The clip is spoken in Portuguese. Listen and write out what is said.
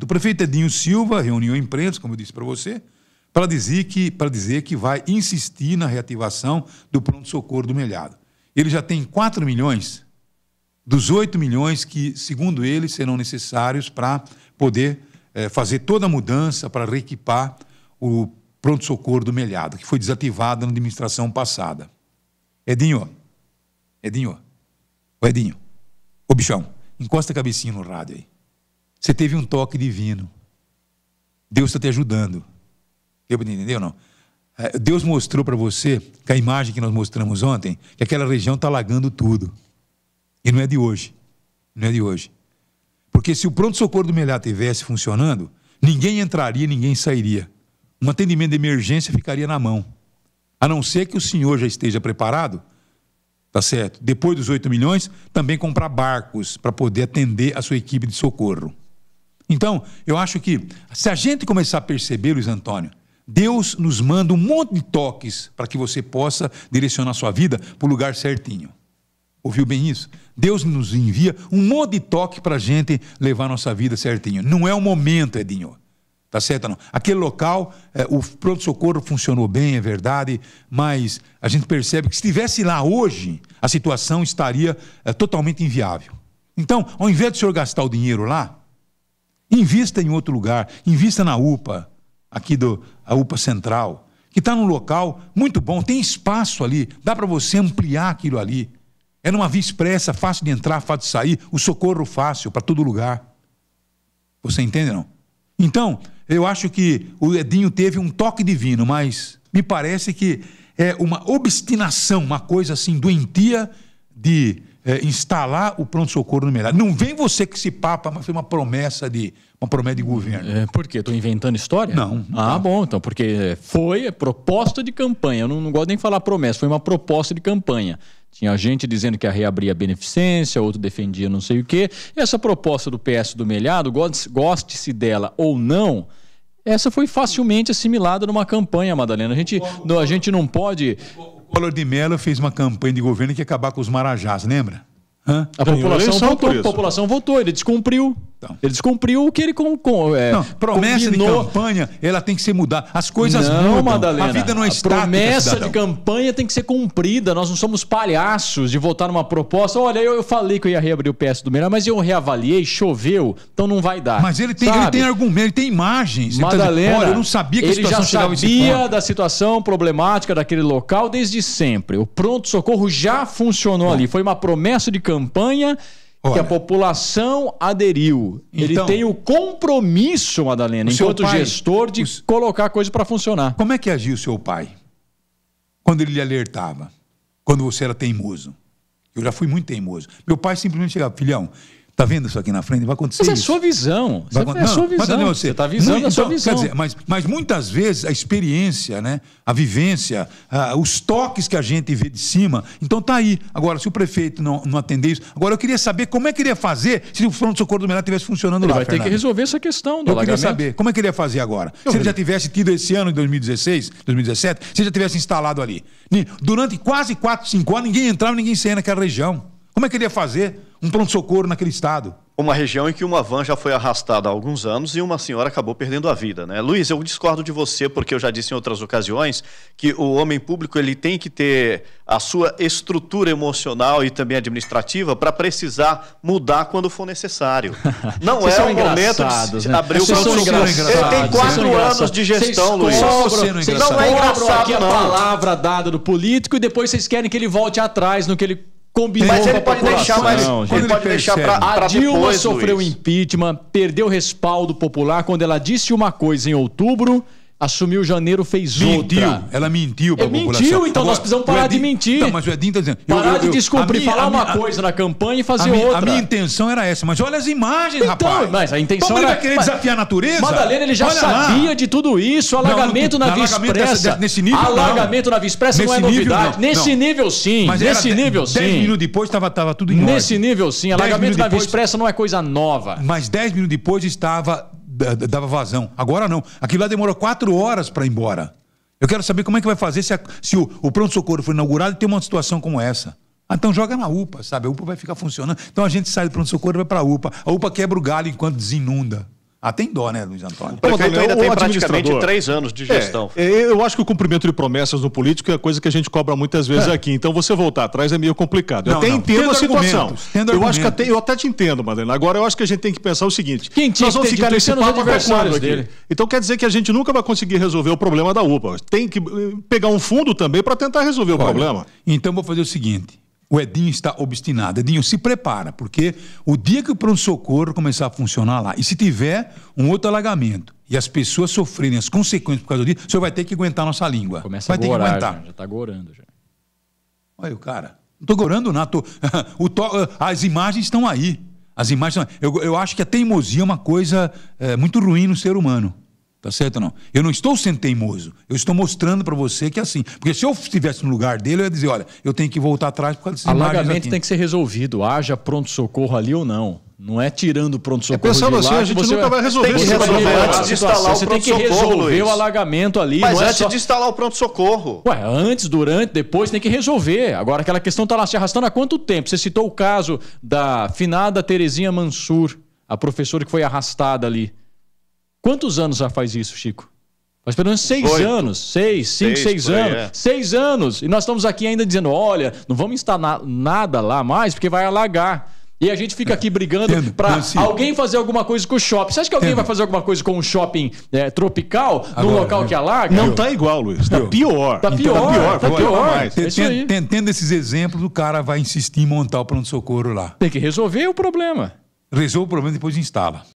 do prefeito Edinho Silva, reuniu a imprensa, como eu disse para você, para dizer, que, para dizer que vai insistir na reativação do pronto-socorro do Melhado. Ele já tem 4 milhões dos 8 milhões que, segundo ele, serão necessários para poder é, fazer toda a mudança, para reequipar o pronto-socorro do Melhado, que foi desativado na administração passada. Edinho, Edinho, o Edinho, ô bichão, encosta a cabecinha no rádio aí. Você teve um toque divino. Deus está te ajudando. Deu para entender ou não? É, Deus mostrou para você, que a imagem que nós mostramos ontem, que aquela região está alagando tudo. E não é de hoje. Não é de hoje. Porque se o pronto-socorro do Melhor tivesse funcionando, ninguém entraria, ninguém sairia. Um atendimento de emergência ficaria na mão. A não ser que o senhor já esteja preparado, tá certo? Depois dos 8 milhões, também comprar barcos para poder atender a sua equipe de socorro. Então, eu acho que se a gente começar a perceber, Luiz Antônio, Deus nos manda um monte de toques para que você possa direcionar a sua vida para o lugar certinho. Ouviu bem isso? Deus nos envia um monte de toque para a gente levar a nossa vida certinho. Não é o momento, Edinho. Tá certo? Não. Aquele local, é, o pronto-socorro funcionou bem, é verdade, mas a gente percebe que se estivesse lá hoje, a situação estaria é, totalmente inviável. Então, ao invés de o senhor gastar o dinheiro lá, Invista em outro lugar, invista na UPA, aqui do a UPA Central, que está num local muito bom, tem espaço ali, dá para você ampliar aquilo ali. É numa via expressa, fácil de entrar, fácil de sair, o socorro fácil para todo lugar. Você entende não? Então, eu acho que o Edinho teve um toque divino, mas me parece que é uma obstinação, uma coisa assim doentia de é, instalar o pronto-socorro no numerado. Não vem você que se papa, mas foi uma promessa de uma promessa de governo. É, por quê? Estou inventando história? Não. Ah, tá. bom, então, porque foi proposta de campanha. Eu não, não gosto nem de falar promessa, foi uma proposta de campanha. Tinha gente dizendo que ia reabrir a beneficência, outro defendia não sei o quê. E essa proposta do PS do Melhado, goste-se dela ou não, essa foi facilmente assimilada numa campanha, Madalena. A gente, a gente não pode Collor de Mello fez uma campanha de governo que ia acabar com os marajás, lembra? Hã? A população, votou, a população votou, ele descumpriu. Então. Ele descumpriu o que ele com, com, é, não, promessa combinou. de campanha, ela tem que ser mudada. As coisas não, mudam. Madalena, a vida não é estática, promessa cidadão. de campanha tem que ser cumprida. Nós não somos palhaços de votar numa proposta. Olha, eu, eu falei que eu ia reabrir o PS do Meirão, mas eu reavaliei, choveu, então não vai dar. Mas ele tem, ele tem argumento, ele tem imagens. Tá Madalena, tá eu não sabia que ele já sabia da situação problemática daquele local desde sempre. O pronto socorro já funcionou ali. Foi uma promessa de campanha Olha. que a população aderiu. Então, ele tem o compromisso, Madalena, o enquanto pai, gestor, de o... colocar a coisa para funcionar. Como é que agiu o seu pai quando ele lhe alertava? Quando você era teimoso? Eu já fui muito teimoso. Meu pai simplesmente chegava, filhão, Está vendo isso aqui na frente? Vai acontecer. Mas é isso. sua visão. Vai, é sua visão. Mas, você está visando muito, a é, sua então, visão. Dizer, mas, mas muitas vezes a experiência, né, a vivência, os toques que a gente vê de cima. Então tá aí. Agora, se o prefeito não, não atender isso. Agora, eu queria saber como é que ele ia fazer se o pronto-socorro do Melá estivesse funcionando ele lá. Vai Fernando. ter que resolver essa questão do Eu alagamento. queria saber como é que ele ia fazer agora. Eu se ele já tivesse tido esse ano, em 2016, 2017, se ele já tivesse instalado ali. Durante quase 4, 5 anos, ninguém entrava, ninguém saía naquela região. Como é que ele ia fazer? um pronto-socorro naquele estado. Uma região em que uma van já foi arrastada há alguns anos e uma senhora acabou perdendo a vida, né? Luiz, eu discordo de você porque eu já disse em outras ocasiões que o homem público ele tem que ter a sua estrutura emocional e também administrativa para precisar mudar quando for necessário. Não é o momento de né? abrir Vocês o pronto socorro. Ele tem quatro anos de gestão, Luiz. Vocês não é engraçado aqui não. a palavra dada do político e depois vocês querem que ele volte atrás no que ele combinou Mas ele pode deixar, mas não, ele, ele pode percebe. deixar para depois. A Dilma depois, sofreu Luiz. impeachment, perdeu respaldo popular quando ela disse uma coisa em outubro assumiu janeiro, fez mentiu, outra. Ela mentiu para a população. Mentiu, então Agora, nós precisamos parar Edinho, de mentir. Não, mas o Edinho está dizendo... parar eu, eu, de descobrir falar minha, uma a, coisa na campanha e fazer a minha, outra. A minha intenção era essa, mas olha as imagens, então, rapaz. Mas a então intenção Como era... ele vai querer desafiar a natureza? Madalena, ele já olha sabia lá. de tudo isso, alagamento não, não, na Via Expressa. Nesse nível, Alagamento não. na Via Expressa não é novidade. Nesse nível, sim. nesse nível, sim. Dez minutos depois estava tudo em ordem. Nesse nível, sim. Alagamento na Via Expressa não é coisa nova. Mas dez minutos depois estava dava vazão. Agora não. Aquilo lá demorou quatro horas para ir embora. Eu quero saber como é que vai fazer se, a, se o, o pronto-socorro for inaugurado e tem uma situação como essa. Ah, então joga na UPA, sabe? A UPA vai ficar funcionando. Então a gente sai do pronto-socorro e vai para a UPA. A UPA quebra o galho enquanto desinunda. Ah, tem dó, né, Luiz Antônio? O prefeito ainda tem praticamente três anos de é, gestão. É, eu acho que o cumprimento de promessas no político é coisa que a gente cobra muitas vezes é. aqui. Então você voltar atrás é meio complicado. Não, eu até não. entendo tendo a situação. Eu acho que até, eu até te entendo, Madalena. Agora eu acho que a gente tem que pensar o seguinte: Quem nós vamos ficar nesse papo adversário aqui? Dele. Então quer dizer que a gente nunca vai conseguir resolver o problema da UPA. Tem que eh, pegar um fundo também para tentar resolver Olha, o problema. Então vou fazer o seguinte: o Edinho está obstinado. Edinho, se prepara, porque o dia que o pronto-socorro começar a funcionar lá, e se tiver um outro alagamento, e as pessoas sofrerem as consequências por causa disso, o senhor vai ter que aguentar a nossa língua. Começa vai a gorar, ter que aguentar. Já está gorando já. Olha o cara. Não estou gorando, não. Tô... to... Eh, as imagens estão aí. As imagens. Eu, eu acho que a teimosia é uma coisa é, muito ruim no ser humano. Tá certo ou não? Eu não estou sendo teimoso. Eu estou mostrando para você que é assim. Porque se eu estivesse no lugar dele, eu ia dizer, olha, eu tenho que voltar atrás por causa desse Alagamento tem que ser resolvido. Haja pronto-socorro ali ou não. Não é tirando pronto-socorro é pensando de lá, assim, a gente você nunca vai resolver isso. Antes de instalar você tem que resolver o alagamento ali. Mas é antes é só... de instalar o pronto-socorro. Ué, antes, durante, depois tem que resolver. Agora, aquela questão está lá se arrastando há quanto tempo? Você citou o caso da finada Terezinha Mansur, a professora que foi arrastada ali. Quantos anos já faz isso, Chico? Faz pelo menos seis Oito. anos, seis, cinco, seis, seis anos, aí, é. seis anos. E nós estamos aqui ainda dizendo: olha, não vamos instalar nada lá mais porque vai alagar. E a gente fica aqui é. brigando para alguém fazer alguma coisa com o shopping. Você acha que alguém entendo. vai fazer alguma coisa com um shopping é, tropical no num local que alaga? Não tá igual, Luiz. Tá pior. Tá pior. Então, tá pior. Tá pior. tá é esses exemplos, o cara vai insistir em montar o pronto-socorro lá. Tem que resolver o problema. Resolve o problema e depois instala.